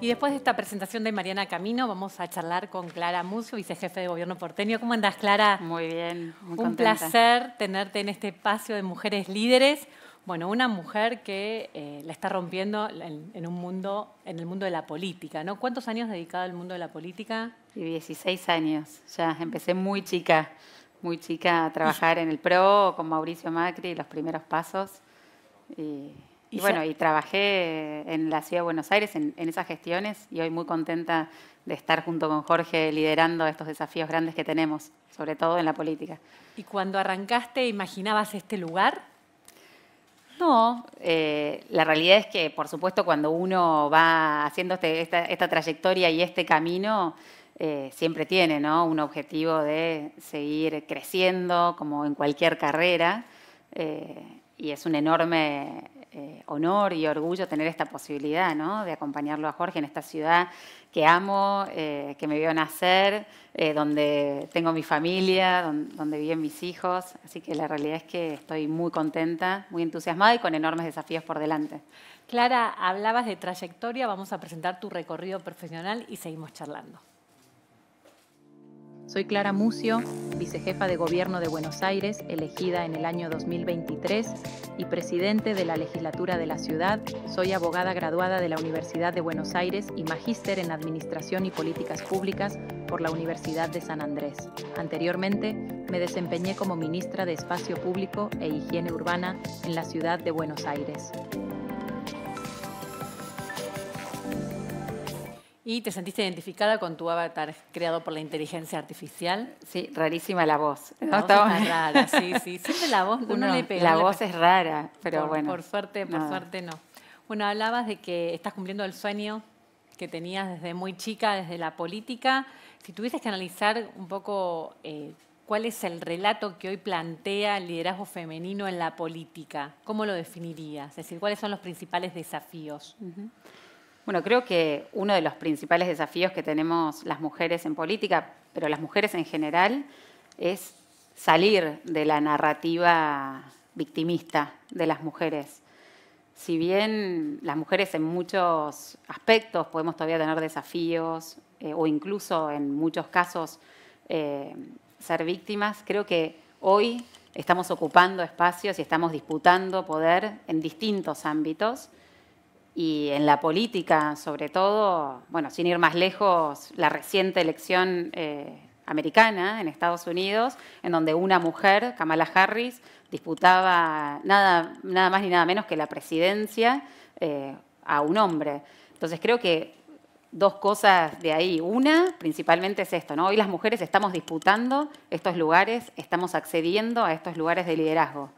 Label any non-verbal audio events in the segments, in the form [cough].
Y después de esta presentación de Mariana Camino, vamos a charlar con Clara Mucio, vicejefe de Gobierno porteño. ¿Cómo andás, Clara? Muy bien, Un placer tenerte en este espacio de mujeres líderes. Bueno, una mujer que eh, la está rompiendo en, un mundo, en el mundo de la política, ¿no? ¿Cuántos años dedicada al mundo de la política? Y 16 años, ya empecé muy chica, muy chica a trabajar en el PRO con Mauricio Macri, los primeros pasos. Y y, bueno, y trabajé en la Ciudad de Buenos Aires en, esas gestiones y hoy muy contenta de estar junto con Jorge liderando estos desafíos grandes que tenemos, sobre todo en la política. ¿Y cuando arrancaste, imaginabas este lugar? No, eh, la realidad es que, por supuesto, cuando uno va haciendo este, esta, trayectoria y este camino, eh, siempre tiene ¿no? un objetivo de seguir creciendo, como en cualquier carrera. Eh, y es un enorme eh, honor y orgullo tener esta posibilidad ¿no? de acompañarlo a Jorge en esta ciudad que amo, eh, que me vio nacer, eh, donde tengo mi familia, donde, viven mis hijos. Así que la realidad es que estoy muy contenta, muy entusiasmada y con enormes desafíos por delante. Clara, hablabas de trayectoria, vamos a presentar tu recorrido profesional y seguimos charlando. Soy Clara Mucio, vicejefa de gobierno de Buenos Aires, elegida en el año 2023 y presidente de la legislatura de la ciudad. Soy abogada graduada de la Universidad de Buenos Aires y magíster en Administración y Políticas Públicas por la Universidad de San Andrés. Anteriormente, me desempeñé como ministra de Espacio Público e Higiene Urbana en la ciudad de Buenos Aires. ¿Y te sentiste identificada con tu avatar creado por la inteligencia artificial? Sí, rarísima la voz. La no, voz rara, sí, [laughs] sí. Siempre la voz, uno, le La voz es rara, pero bueno. Por suerte, por suerte no. Bueno, hablabas de que estás cumpliendo el sueño que tenías desde muy chica, desde la política. Si tuvieses que analizar un poco eh, cuál es el relato que hoy plantea el liderazgo femenino en la política, ¿cómo lo definirías? Es decir, ¿cuáles son los principales desafíos? Bueno, creo que uno de los principales desafíos que tenemos las mujeres en política, pero las mujeres en general, es salir de la narrativa victimista de las mujeres. Si bien las mujeres en muchos aspectos podemos todavía tener desafíos eh, o incluso en muchos casos eh, ser víctimas, creo que hoy estamos ocupando espacios y estamos disputando poder en distintos ámbitos y en la política, sobre todo, bueno, sin ir más lejos, la reciente elección eh, americana en Estados Unidos, en donde una mujer, Kamala Harris, disputaba nada, nada más ni nada menos que la presidencia eh, a un hombre. Entonces creo que dos cosas de ahí. Una, principalmente es esto, ¿no? Hoy las mujeres estamos disputando estos lugares, estamos accediendo a estos lugares de liderazgo.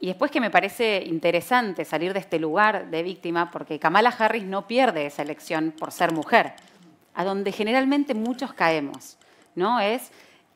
Y después que me parece interesante salir de este lugar de víctima, porque Kamala Harris no pierde esa elección por ser mujer, a donde generalmente muchos caemos, ¿no? Es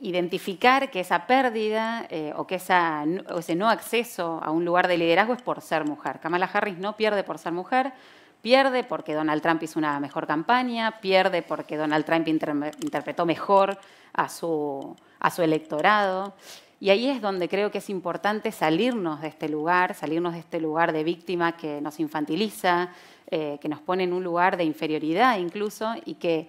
identificar que esa pérdida eh, o que esa, ese no acceso a un lugar de liderazgo es por ser mujer. Kamala Harris no pierde por ser mujer, pierde porque Donald Trump hizo una mejor campaña, pierde porque Donald Trump interpretó mejor a su, a su electorado. Y ahí es donde creo que es importante salirnos de este lugar, salirnos de este lugar de víctima que nos infantiliza, eh, que nos pone en un lugar de inferioridad incluso, y que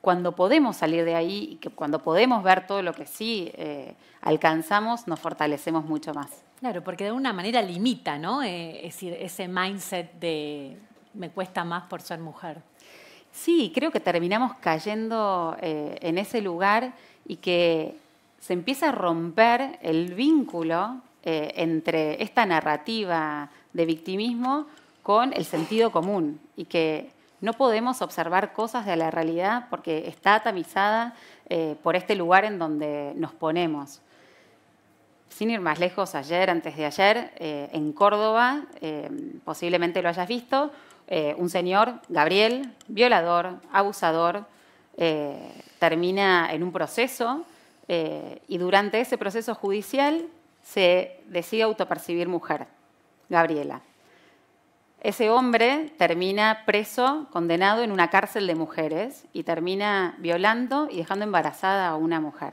cuando podemos salir de ahí y que cuando podemos ver todo lo que sí eh, alcanzamos, nos fortalecemos mucho más. Claro, porque de alguna manera limita, ¿no? Eh, es decir, ese mindset de me cuesta más por ser mujer. Sí, creo que terminamos cayendo en ese lugar y que se empieza a romper el vínculo eh, entre esta narrativa de victimismo con el sentido común y que no podemos observar cosas de la realidad porque está atamizada eh, por este lugar en donde nos ponemos. Sin ir más lejos, ayer, antes de ayer, eh, en Córdoba, posiblemente lo hayas visto, un señor, Gabriel, violador, abusador, termina en un proceso eh, y durante ese proceso judicial se decide autopercibir mujer, Gabriela. Ese hombre termina preso, condenado en una cárcel de mujeres y termina violando y dejando embarazada a una mujer.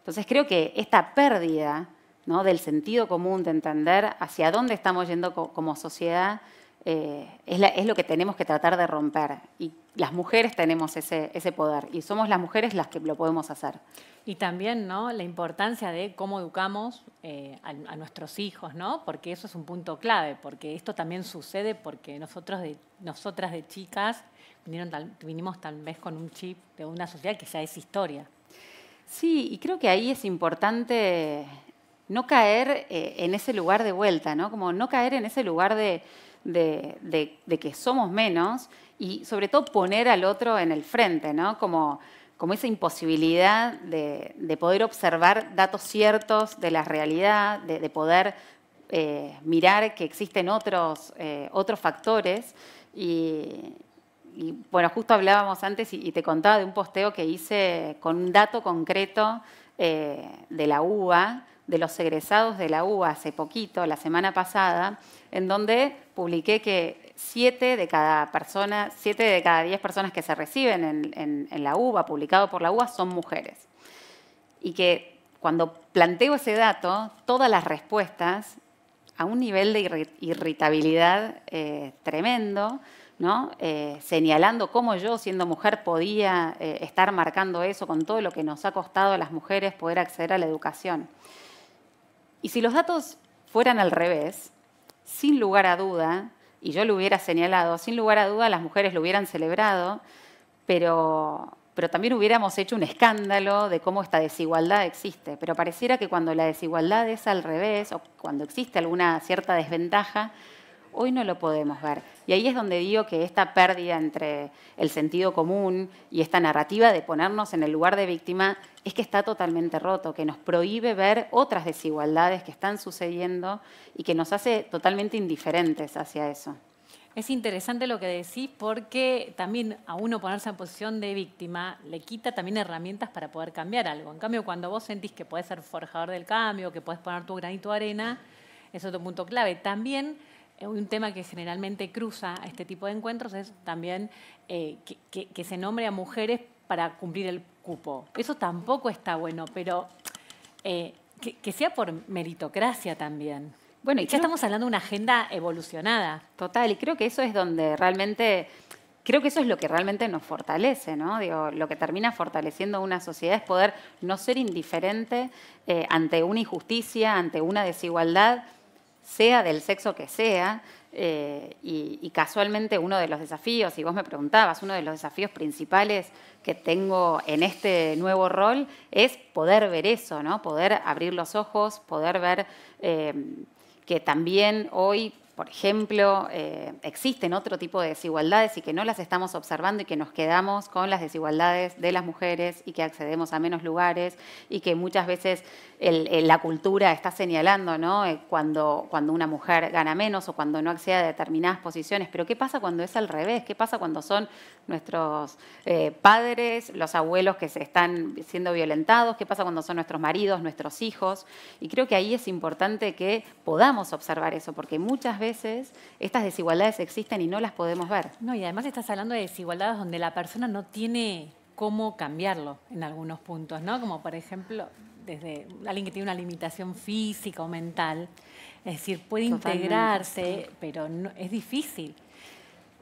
Entonces creo que esta pérdida ¿no? del sentido común de entender hacia dónde estamos yendo como sociedad eh, es, lo que tenemos que tratar de romper. Y las mujeres tenemos ese, poder y somos las mujeres las que lo podemos hacer. Y también ¿no? la importancia de cómo educamos eh, a, nuestros hijos, ¿no? porque eso es un punto clave, porque esto también sucede porque nosotros nosotras de chicas vinimos tal vez con un chip de una sociedad que ya es historia. Sí, y creo que ahí es importante no caer eh, en ese lugar de vuelta, ¿no? Como no caer en ese lugar de, de, que somos menos y sobre todo poner al otro en el frente, ¿no? Como, esa imposibilidad de, poder observar datos ciertos de la realidad, de, poder eh, mirar que existen otros, eh, otros factores. Y, bueno, justo hablábamos antes y, te contaba de un posteo que hice con un dato concreto eh, de la UBA, de los egresados de la UBA hace poquito, la semana pasada, en donde publiqué que siete de cada persona, siete de cada diez personas que se reciben en, la UBA, publicado por la UBA, son mujeres. Y que cuando planteo ese dato, todas las respuestas a un nivel de irritabilidad eh, tremendo, eh, señalando cómo yo, siendo mujer, podía eh, estar marcando eso con todo lo que nos ha costado a las mujeres poder acceder a la educación. Y si los datos fueran al revés, sin lugar a duda, y yo lo hubiera señalado, sin lugar a duda las mujeres lo hubieran celebrado, pero, pero también hubiéramos hecho un escándalo de cómo esta desigualdad existe. Pero pareciera que cuando la desigualdad es al revés, o cuando existe alguna cierta desventaja, hoy no lo podemos ver. Y ahí es donde digo que esta pérdida entre el sentido común y esta narrativa de ponernos en el lugar de víctima es que está totalmente roto, que nos prohíbe ver otras desigualdades que están sucediendo y que nos hace totalmente indiferentes hacia eso. Es interesante lo que decís porque también a uno ponerse en posición de víctima le quita también herramientas para poder cambiar algo. En cambio, cuando vos sentís que podés ser forjador del cambio, que podés poner tu granito de arena, es otro punto clave. También eh, un tema que generalmente cruza este tipo de encuentros es también eh, que, se nombre a mujeres para cumplir el cupo. Eso tampoco está bueno, pero eh, que, sea por meritocracia también. Bueno, y ya estamos hablando de una agenda evolucionada. Total, y creo que eso es donde realmente creo que eso es lo que realmente nos fortalece, ¿no? lo que termina fortaleciendo una sociedad es poder no ser indiferente ante una injusticia, ante una desigualdad sea del sexo que sea, eh, y, casualmente uno de los desafíos, y vos me preguntabas, uno de los desafíos principales que tengo en este nuevo rol es poder ver eso, ¿no? Poder abrir los ojos, poder ver eh, que también hoy por ejemplo, eh, existen otro tipo de desigualdades y que no las estamos observando y que nos quedamos con las desigualdades de las mujeres y que accedemos a menos lugares y que muchas veces la cultura está señalando eh, cuando, cuando una mujer gana menos o cuando no accede a determinadas posiciones. Pero ¿qué pasa cuando es al revés? ¿Qué pasa cuando son nuestros eh, padres, los abuelos que se están siendo violentados? ¿Qué pasa cuando son nuestros maridos, nuestros hijos? Y creo que ahí es importante que podamos observar eso, porque muchas veces estas desigualdades existen y no las podemos ver. No, y además estás hablando de desigualdades donde la persona no tiene cómo cambiarlo en algunos puntos, ¿no? Como por ejemplo, desde alguien que tiene una limitación física o mental, es decir, puede integrarse, pero es difícil.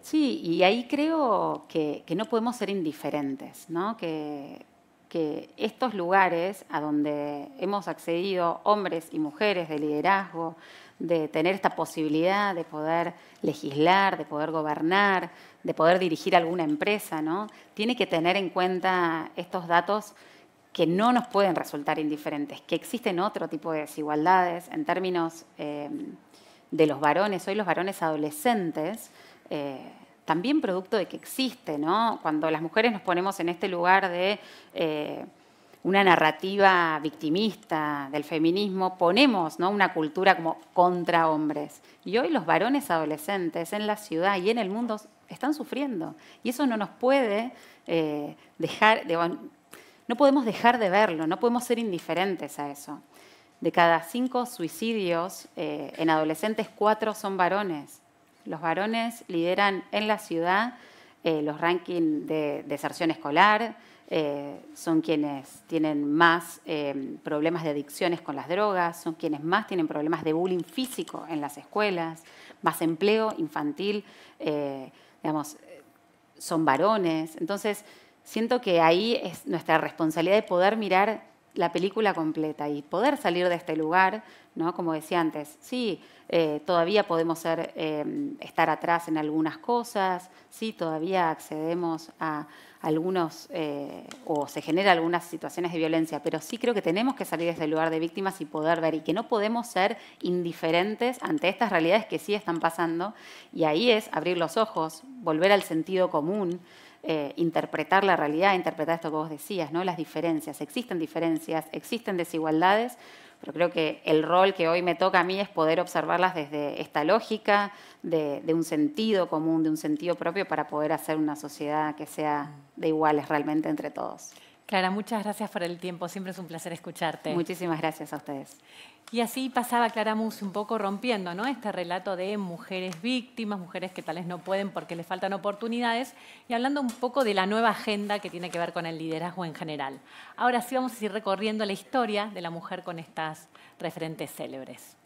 Sí, y ahí creo que, que no podemos ser indiferentes, ¿no? Que, que estos lugares a donde hemos accedido hombres y mujeres de liderazgo, de tener esta posibilidad de poder legislar, de poder gobernar, de poder dirigir alguna empresa, ¿no? Tiene que tener en cuenta estos datos que no nos pueden resultar indiferentes, que existen otro tipo de desigualdades en términos eh, de los varones. Hoy los varones adolescentes eh, también producto de que existe, ¿no? Cuando las mujeres nos ponemos en este lugar de eh, una narrativa victimista del feminismo, ponemos una cultura como contra hombres. Y hoy los varones adolescentes en la ciudad y en el mundo están sufriendo. Y eso no nos puede eh, dejar, no podemos dejar de verlo, no podemos ser indiferentes a eso. De cada cinco suicidios eh, en adolescentes, cuatro son varones. Los varones lideran en la ciudad eh, los rankings de deserción escolar, eh, son quienes tienen más eh, problemas de adicciones con las drogas, son quienes más tienen problemas de bullying físico en las escuelas, más empleo infantil, digamos, son varones. Entonces, siento que ahí es nuestra responsabilidad de poder mirar la película completa y poder salir de este lugar, ¿no? como decía antes, sí, eh, todavía podemos ser, em, estar atrás en algunas cosas, sí, todavía accedemos a algunos eh, o se genera algunas situaciones de violencia, pero sí creo que tenemos que salir de este lugar de víctimas y poder ver y que no podemos ser indiferentes ante estas realidades que sí están pasando y ahí es abrir los ojos, volver al sentido común. Eh, interpretar la realidad, interpretar esto que vos decías, ¿no? las diferencias. Existen diferencias, existen desigualdades, pero creo que el rol que hoy me toca a mí es poder observarlas desde esta lógica, de un sentido común, de un sentido propio, para poder hacer una sociedad que sea de iguales realmente entre todos. Clara, muchas gracias por el tiempo. Siempre es un placer escucharte. Muchísimas gracias a ustedes. Y así pasaba Clara Mus un poco rompiendo ¿no? este relato de mujeres víctimas, mujeres que tal vez no pueden porque les faltan oportunidades, y hablando un poco de la nueva agenda que tiene que ver con el liderazgo en general. Ahora sí vamos a ir recorriendo la historia de la mujer con estas referentes célebres.